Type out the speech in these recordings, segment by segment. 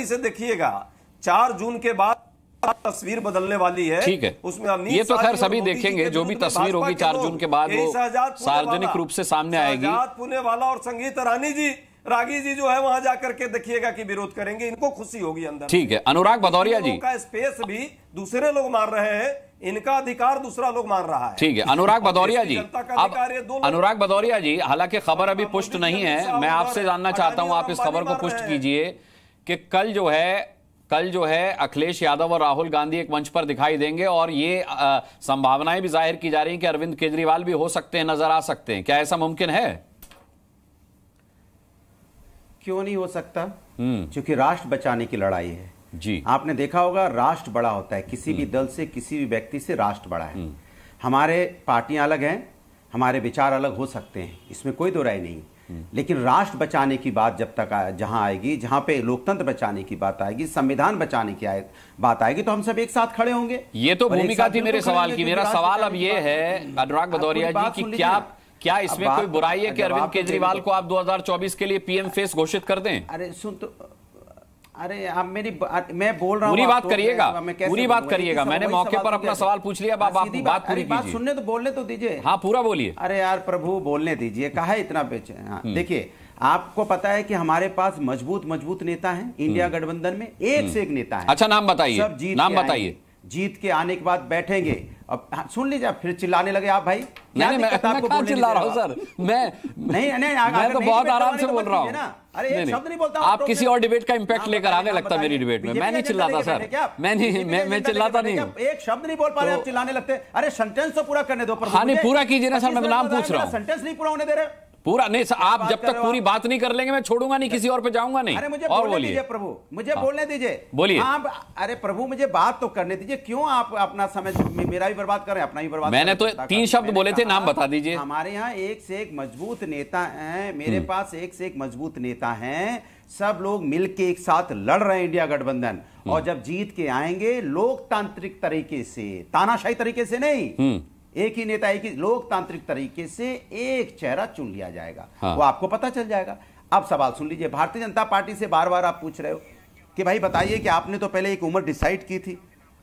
ईमानदारी से देखिएगा चार जून के बाद तस्वीर बदलने वाली है ठीक है उसमें ये तो खैर सभी देखेंगे जो भी तस्वीर होगी चार जून के बाद वो सार्वजनिक रूप से सामने आएगी पुणे वाला और संगीत रानी जी रागी जी जो है वहां जाकर के देखिएगा कि विरोध करेंगे इनको खुशी होगी अंदर ठीक है अनुराग भदौरिया जी का स्पेस भी दूसरे लोग मार रहे हैं इनका अधिकार दूसरा लोग मार रहा है ठीक है अनुराग भदौरिया जी अब अनुराग भदौरिया जी हालांकि खबर अभी पुष्ट नहीं है मैं आपसे जानना चाहता हूं आप इस खबर को पुष्ट कीजिए कि कल जो है कल जो है अखिलेश यादव और राहुल गांधी एक मंच पर दिखाई देंगे और ये संभावनाएं भी जाहिर की जा रही हैं कि अरविंद केजरीवाल भी हो सकते हैं नजर आ सकते हैं क्या ऐसा मुमकिन है क्यों नहीं हो सकता हम्म। क्योंकि राष्ट्र बचाने की लड़ाई है जी आपने देखा होगा राष्ट्र बड़ा होता है किसी भी हम्म। दल से किसी भी व्यक्ति से राष्ट्र बड़ा है हम्म। हमारे पार्टियां अलग हैं हमारे विचार अलग हो सकते हैं इसमें कोई दो राय नहीं लेकिन राष्ट्र बचाने की बात जब तक जहां आएगी जहां पे लोकतंत्र बचाने की बात आएगी संविधान बचाने की आए, बात आएगी तो हम सब एक साथ खड़े होंगे ये तो भूमिका थी मेरे सवाल की मेरा सवाल अब ये है अनुराग भदौरिया जी की क्या क्या इसमें कोई बुराई है कि अरविंद केजरीवाल को आप 2024 के लिए पीएम फेस घोषित कर दें अरे सुन तो अरे आप मेरी बात मैं बोल रहा हूँ पूरी बात तो करिएगा पूरी बात करिएगा तो मैंने मौके पर अपना सवाल पूछ लिया बाबा आप बात पूरी बात सुनने तो बोलने तो दीजिए हाँ पूरा बोलिए अरे यार प्रभु बोलने दीजिए हम्म। कहा है इतना बेचे हाँ, हम्म। देखिए आपको पता है कि हमारे पास मजबूत मजबूत नेता हैं इंडिया हम्म। गठबंधन में एक से एक नेता है अच्छा नाम बताइए नाम बताइए जीत के आने के बाद बैठेंगे अब हाँ, सुन लीजिए आप फिर चिल्लाने लगे आप भाई नहीं, मैं, मैं कहां चिल्ला रहा हूं सर मैं नहीं नहीं मैं तो बहुत आराम से तो बोल रहा हूं ना अरे एक शब्द नहीं बोलता आप किसी और डिबेट का इम्पैक्ट लेकर आने लगता मेरी डिबेट में मैं नहीं चिल्लाता सर मैं नहीं मैं चिल्लाता नहीं एक शब्द नहीं बोल पा रहे आप तो चिल्लाने लगते अरे सेंटेंस तो पूरा करने दो पर हां नहीं पूरा कीजिए ना सर मैं नाम पूछ रहा हूं सेंटेंस नहीं पूरा होने दे रहे पूरा नहीं आप जब तक पूरी बात नहीं कर लेंगे मैं छोड़ूंगा नहीं किसी और पे जाऊंगा नहीं अरे मुझे और बोलने दीजिए प्रभु मुझे हाँ। बोलने दीजिए बोलिए आप अरे प्रभु मुझे बात तो करने दीजिए क्यों आप अपना समय मेरा भी बर्बाद कर करें अपना भी बर्बाद मैंने तो तीन शब्द बोले थे नाम बता दीजिए हमारे यहाँ एक से एक मजबूत नेता है मेरे हम्म। पास एक से एक मजबूत नेता है सब लोग मिलके एक साथ लड़ रहे हैं इंडिया गठबंधन और हम्म। जब जीत के आएंगे लोकतांत्रिक तरीके से तानाशाही तरीके से नहीं हम्म। एक ही नेता एक ही लोकतांत्रिक तरीके से एक चेहरा चुन लिया जाएगा हाँ। वो आपको पता चल जाएगा अब सवाल सुन लीजिए भारतीय जनता पार्टी से बार बार आप पूछ रहे हो कि भाई बताइए कि आपने तो पहले एक उम्र डिसाइड की थी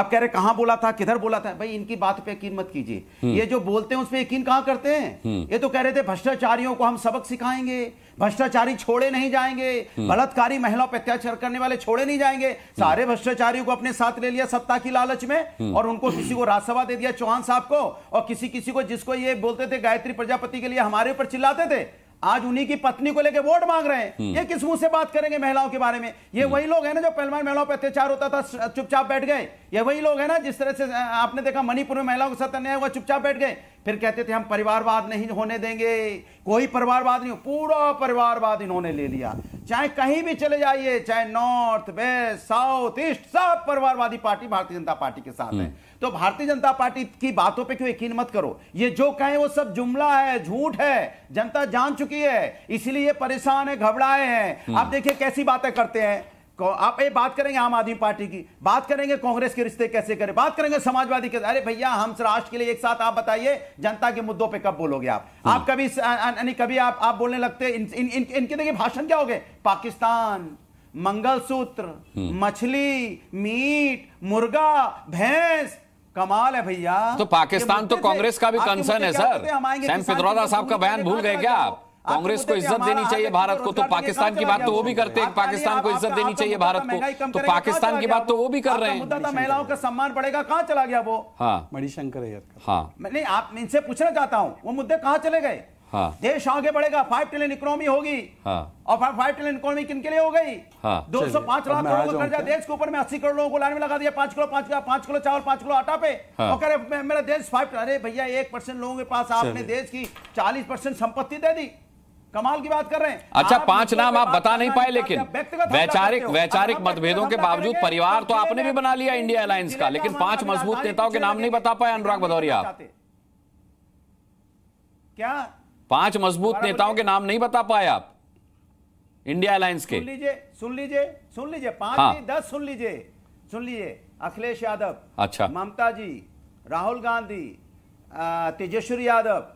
आप कह रहे कहां बोला था किधर बोला था भाई इनकी बात पे यकीन मत कीजिए हम्म। ये जो बोलते हैं उस पर यकीन कहां करते हैं हम्म। ये तो कह रहे थे भ्रष्टाचारियों को हम सबक सिखाएंगे भ्रष्टाचारी छोड़े नहीं जाएंगे हम्म। बलात्कारी महिलाओं पर अत्याचार करने वाले छोड़े नहीं जाएंगे सारे भ्रष्टाचारियों को अपने साथ ले लिया सत्ता की लालच में और उनको किसी को राज्यसभा दे दिया चौहान साहब को और किसी किसी को जिसको ये बोलते थे गायत्री प्रजापति के लिए हमारे ऊपर चिल्लाते थे आज उन्हीं की पत्नी को लेकर वोट मांग रहे हैं हम्म। ये किस मुंह से बात करेंगे महिलाओं के बारे में ये हम्म। वही लोग हैं ना जो पहलवान महिलाओं पर अत्याचार होता था चुपचाप बैठ गए ये वही लोग हैं ना जिस तरह से आपने देखा मणिपुर में महिलाओं के साथ अन्याय हुआ चुपचाप बैठ गए फिर कहते थे हम परिवारवाद नहीं होने देंगे कोई परिवारवाद नहीं पूरा परिवारवाद इन्होंने ले लिया चाहे कहीं भी चले जाइए चाहे नॉर्थ वेस्ट साउथ ईस्ट सब परिवारवादी पार्टी भारतीय जनता पार्टी के साथ है हम्म। तो भारतीय जनता पार्टी की बातों पे क्यों यकीन मत करो ये जो कहे वो सब जुमला है झूठ है जनता जान चुकी है इसलिए परेशान है घबराए हैं हम्म। आप देखिए कैसी बातें करते हैं आप ये बात करेंगे आम आदमी पार्टी की बात करेंगे कांग्रेस के रिश्ते कैसे करें बात करेंगे समाजवादी के अरे भैया हम राष्ट्र के लिए एक साथ आप बताइए जनता के मुद्दों पे कब बोलोगे आप हम्म। आप कभी यानी कभी आप आप बोलने लगते इन, इन, इन, इनके देखिए भाषण क्या हो गए पाकिस्तान मंगलसूत्र हम्म। मछली मीट मुर्गा भैंस कमाल है भैया तो पाकिस्तान तो कांग्रेस का भी कंसर्न है सर हम आएंगे साहब का बयान भूल गए क्या आप कांग्रेस को इज्जत देनी चाहिए भारत को तो पाकिस्तान की बात तो वो भी करते हैं पाकिस्तान को इज्जत देनी तो चाहिए भारत तो को तो पाकिस्तान की बात तो वो भी कर रहे हैं मुद्दा था तो महिलाओं का सम्मान बढ़ेगा कहाँ चला गया वो हाँ मणिशंकर हाँ नहीं आप इनसे पूछना चाहता हूँ वो मुद्दे कहाँ चले गए हाँ। देश आगे बढ़ेगा फाइव ट्रिलियन इकोनॉमी होगी हाँ। और फाइव ट्रिलियन इकोनॉमी किन के लिए हो गई हाँ। दो सौ पांच लाख करोड़ का कर्जा देश के ऊपर में अस्सी करोड़ लोगों को लाइन में लगा दिया पांच किलो पांच किलो पांच किलो चावल पांच किलो आटा पे हाँ। और मेरा देश फाइव अरे भैया एक परसेंट लोगों के पास आपने देश की चालीस परसेंट संपत्ति दे दी कमाल की बात कर रहे हैं अच्छा पांच नाम आप बता नहीं पाए लेकिन वैचारिक वैचारिक मतभेदों के बावजूद परिवार तो आपने भी बना लिया इंडिया अलायंस का लेकिन पांच मजबूत नेताओं के नाम नहीं बता पाए अनुराग भदौरिया क्या पांच मजबूत नेताओं के नाम नहीं बता पाए आप इंडिया अलायंस के लीजिए सुन लीजिए सुन लीजिए पांच हाँ। दस सुन लीजिए सुन लीजिए अखिलेश यादव अच्छा ममता जी राहुल गांधी तेजस्वी यादव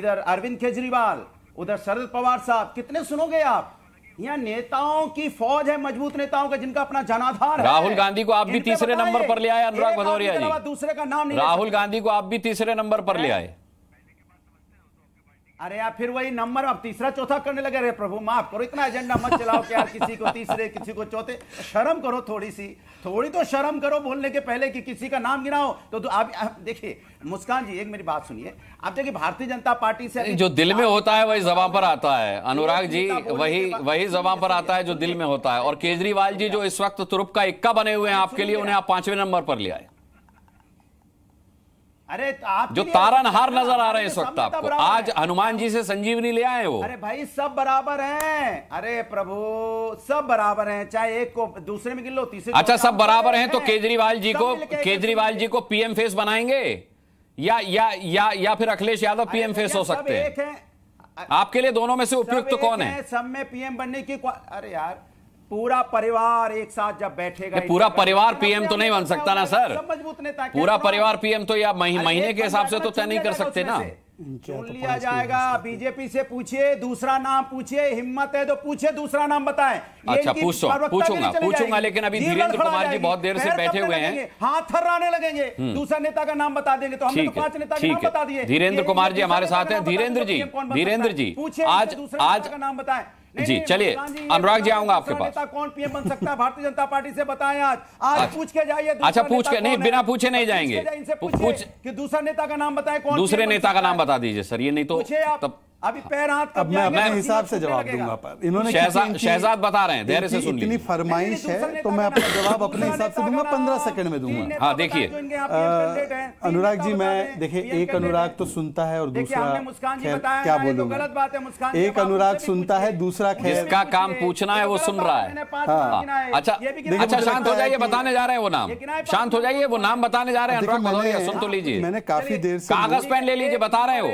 इधर अरविंद केजरीवाल उधर शरद पवार साहब कितने सुनोगे आप यहाँ नेताओं की फौज है मजबूत नेताओं का जिनका अपना जनाधार राहुल गांधी को आप भी तीसरे नंबर पर ले आए अनुराग भदौरिया जी दूसरे का नाम राहुल गांधी को आप भी तीसरे नंबर पर ले आए अरे यार फिर वही नंबर अब तीसरा चौथा करने लगे अरे प्रभु माफ करो इतना एजेंडा मत चलाओ कि यार किसी को तीसरे किसी को चौथे शर्म करो थोड़ी सी थोड़ी तो शर्म करो बोलने के पहले कि किसी का नाम गिनाओ तो, तो आप, आप देखिए मुस्कान जी एक मेरी बात सुनिए आप देखिए भारतीय जनता पार्टी से जो दिल में होता है वही जबान पर आता है अनुराग जी वही वही जबान पर आता है जो दिल में होता है और केजरीवाल जी जो इस वक्त तुरुप का इक्का बने हुए हैं आपके लिए उन्हें आप पांचवें नंबर पर ले आए अरे आप जो तारनहार नजर आ रहे हैं इस वक्त तो आपको आज हनुमान जी से संजीवनी ले आए वो अरे भाई सब बराबर हैं अरे प्रभु सब बराबर हैं चाहे एक को दूसरे में गिन लो तीसरे अच्छा सब बराबर हैं तो केजरीवाल जी को केजरीवाल जी को पीएम फेस बनाएंगे या या या या फिर अखिलेश यादव पीएम फेस हो सकते हैं आपके लिए दोनों में से उपयुक्त कौन है सब में पीएम बनने की अरे यार पूरा परिवार एक साथ जब बैठेगा पूरा परिवार पीएम तो नहीं बन सकता ना सर मजबूत नेता पूरा हाँ। परिवार पीएम तो या महीने के हिसाब से तो, तो तय नहीं कर सकते ना चुन लिया जाएगा बीजेपी से पूछिए दूसरा नाम पूछिए हिम्मत है तो पूछिए दूसरा नाम बताए अच्छा पूछो पूछूंगा पूछूंगा लेकिन अभी धीरेन्द्र कुमार जी बहुत देर से बैठे हुए हैं हाथ थर्राने लगेंगे हम्म। दूसरा नेता का नाम बता देंगे तो हम तो पांच नेता का नाम बता दिए धीरेन्द्र कुमार जी हमारे साथ हैं धीरेन्द्र तो जी धीरेन्द्र जी पूछे आज आज का नाम बताएं जी चलिए अनुराग जी आऊंगा आपके पास कौन पीएम बन सकता है भारतीय जनता पार्टी से बताएं आज आज पूछ के जाइए अच्छा पूछ के नहीं बिना पूछे नहीं जाएंगे कि दूसरा नेता का नाम बताएं कौन दूसरे नेता का नाम बता दीजिए सर ये नहीं तो तब अभी पैर हाथ अब मैं अपने तो हिसाब से जवाब दूंगा पर इन्होंने शहजाद बता रहे हैं देर से सुन इतनी फरमाइश है तो मैं अपना जवाब अपने हिसाब से दूंगा पंद्रह सेकंड में दूंगा हाँ देखिए अनुराग जी मैं देखिए एक अनुराग तो सुनता है और दूसरा क्या तो बोलूंगा एक अनुराग सुनता है दूसरा खैर का काम पूछना है तो वो सुन रहा है हाँ। अच्छा अच्छा शांत हो जाइए बताने जा रहे हैं वो नाम शांत हो जाइए वो नाम बताने जा रहे हैं अनुराग सुन तो हाँ। लीजिए मैंने काफी देर से कागज पेन ले लीजिए बता रहे हो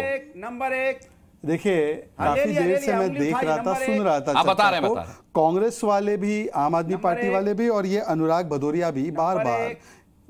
नंबर एक देखिए हाँ। काफी देर से मैं देख रहा था सुन रहा था बता रहे कांग्रेस वाले भी आम आदमी पार्टी वाले भी और ये अनुराग भदौरिया भी बार बार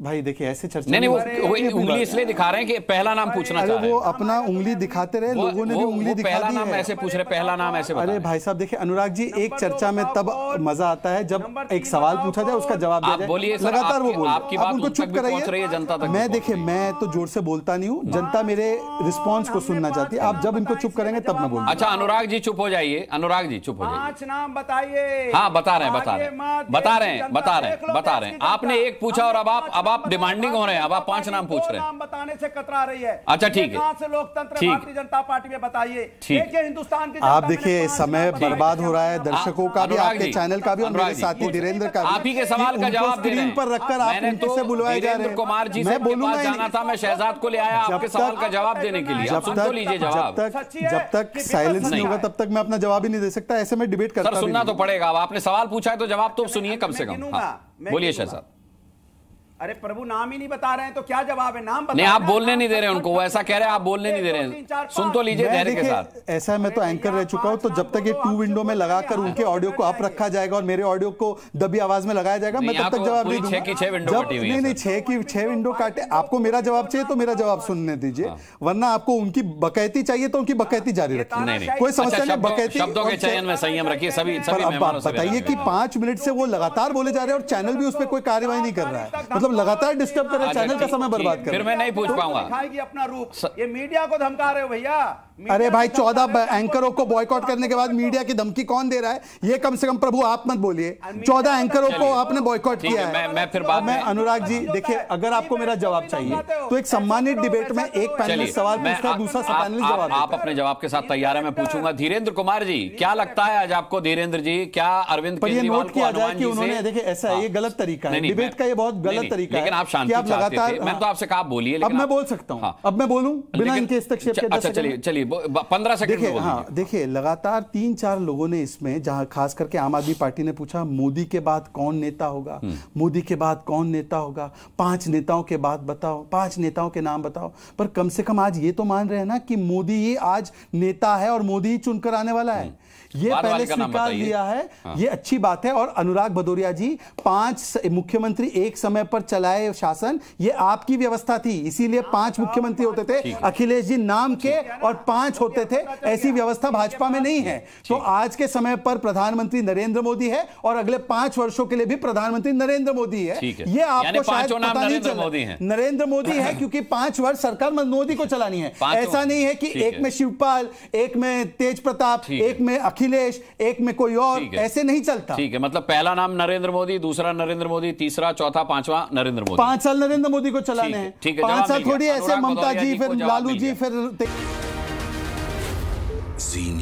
भाई देखिए ऐसे चर्चा नहीं नहीं वो, वो उंगली इसलिए दिखा रहे हैं कि पहला नाम पूछना चाह रहे हैं वो अपना उंगली दिखाते रहे लोगों ने भी उंगली दिखा पहला नाम ऐसे पूछ रहे पहला नाम ऐसे अरे भाई साहब देखिए अनुराग जी एक चर्चा में तब मजा आता है जब एक सवाल पूछा जाए उसका तो। जवाब दिया जाए लगातार वो बोल आपकी बात उनको चुप कराइए जनता तक मैं देखिए मैं तो जोर से बोलता नहीं हूँ जनता मेरे रिस्पॉन्स को सुनना चाहती है आप जब इनको चुप करेंगे तब मैं बोलूँ अच्छा अनुराग जी चुप हो जाइए अनुराग जी चुप हो जाइए नाम बताइए हाँ बता रहे हैं बता रहे हैं बता रहे हैं बता रहे हैं बता रहे हैं आपने एक पूछा और अब आप अब आप डिमांडिंग हो रहे हैं अब आप पांच नाम पूछ रहे हैं नाम बताने से कतरा रही है अच्छा ठीक है से लोकतंत्र भारतीय जनता पार्टी में बताइए ठीक है हिंदुस्तान के आप देखिए समय बर्बाद हो रहा है दर्शकों का भी आपके चैनल का भी और मेरे साथी धीरेन्द्र का तो आप ही के सवाल का जवाब स्क्रीन पर रखकर आप उनसे तो बुलवाए जा रहे कुमार जी मैं बोलूंगा जाना था मैं शहजाद को ले आया आपके सवाल का जवाब देने के लिए सुन तो लीजिए जवाब जब तक जब तक साइलेंस नहीं होगा तब तक मैं अपना जवाब ही नहीं दे सकता ऐसे में डिबेट करता सुनना तो पड़ेगा आपने सवाल पूछा है तो जवाब तो सुनिए कम से कम हाँ, बोलिए शहजाद अरे प्रभु नाम ही नहीं बता रहे हैं तो क्या जवाब है नाम बता नहीं आप बोलने नहीं दे रहे उनको वो ऐसा कह रहे हैं आप बोलने नहीं दे रहे हैं सुन तो लीजिए धैर्य के साथ ऐसा मैं तो एंकर रह चुका हूं तो जब तक ये टू विंडो में लगाकर उनके ऑडियो को अप रखा जाएगा और मेरे ऑडियो को दबी आवाज में लगाया जाएगा मैं तब तक जवाब नहीं दूंगा छह विंडो नहीं नहीं छह की छह विंडो काटे आपको मेरा जवाब चाहिए तो मेरा जवाब सुनने दीजिए हाँ। वरना आपको उनकी बकैती चाहिए तो उनकी बकैती जारी रखिए कोई समस्या नहीं अच्छा, बकैती शब्दों के चयन में संयम रखिए सभी बताइए कि पांच मिनट से वो लगातार बोले जा रहे हैं और चैनल भी उस पर कोई कार्यवाही नहीं कर रहा है मतलब मतलब लगातार डिस्टर्ब कर रहे चैनल हाँ, का समय बर्बाद कर फिर मैं नहीं पूछ पाऊंगा अपना रूप ये मीडिया को धमका रहे हो भैया अरे भाई चौदह एंकरों को बॉयकॉट करने के बाद मीडिया की धमकी कौन दे रहा है ये कम से कम प्रभु आप मत बोलिए चौदह एंकरों को आपने बॉयकॉट किया है मैं, मैं फिर बात मैं अनुराग जी देखिए अगर आपको मेरा तो जवाब चाहिए तो एक सम्मानित डिबेट में एक पैनलिस्ट सवाल पूछता दूसरा पैनलिस्ट जवाब आप अपने जवाब के साथ तैयार है मैं पूछूंगा धीरेन्द्र कुमार जी क्या लगता है आज आपको धीरेन्द्र जी क्या अरविंद नोट किया जाए कि उन्होंने देखिए ऐसा हाँ। ये गलत तरीका है डिबेट का ये बहुत गलत तरीका है आप शांति लगातार मैं तो हाँ। आपसे कहा बोलिए अब मैं बोल सकता हूँ अब मैं बोलूँ बिना इनके हस्तक्षेप चलिए चलिए पंद्रह सेकंड देखिए हाँ देखिए लगातार तीन चार लोगों ने इसमें जहां खास करके आम आदमी पार्टी ने पूछा मोदी के बाद कौन नेता होगा हम्म। मोदी के बाद कौन नेता होगा पांच नेताओं के बाद बताओ पांच नेताओं के नाम बताओ पर कम से कम आज ये तो मान रहे हैं ना कि मोदी ही आज नेता है और मोदी ही चुनकर आने वाला है हम्म। ये पहले स्वीकार दिया है हाँ। ये अच्छी बात है और अनुराग भदौरिया जी पांच मुख्यमंत्री एक समय पर चलाए शासन ये आपकी व्यवस्था थी इसीलिए पांच मुख्यमंत्री होते थे अखिलेश जी नाम के और पांच होते थे ऐसी व्यवस्था भाजपा में नहीं है तो आज के समय पर प्रधानमंत्री नरेंद्र मोदी है और अगले पांच वर्षों के लिए भी प्रधानमंत्री नरेंद्र मोदी है ये आपको शायद पता नहीं नरेंद्र मोदी है क्योंकि पांच वर्ष सरकार मोदी को चलानी है ऐसा नहीं है कि एक में शिवपाल एक में तेज प्रताप एक में अखिल अखिलेश एक में कोई और ऐसे नहीं चलता ठीक है मतलब पहला नाम नरेंद्र मोदी दूसरा नरेंद्र मोदी तीसरा चौथा पांचवा नरेंद्र मोदी पांच साल नरेंद्र मोदी को चलाने ठीक है पांच साल थोड़ी ऐसे ममता जी फिर लालू जी फिर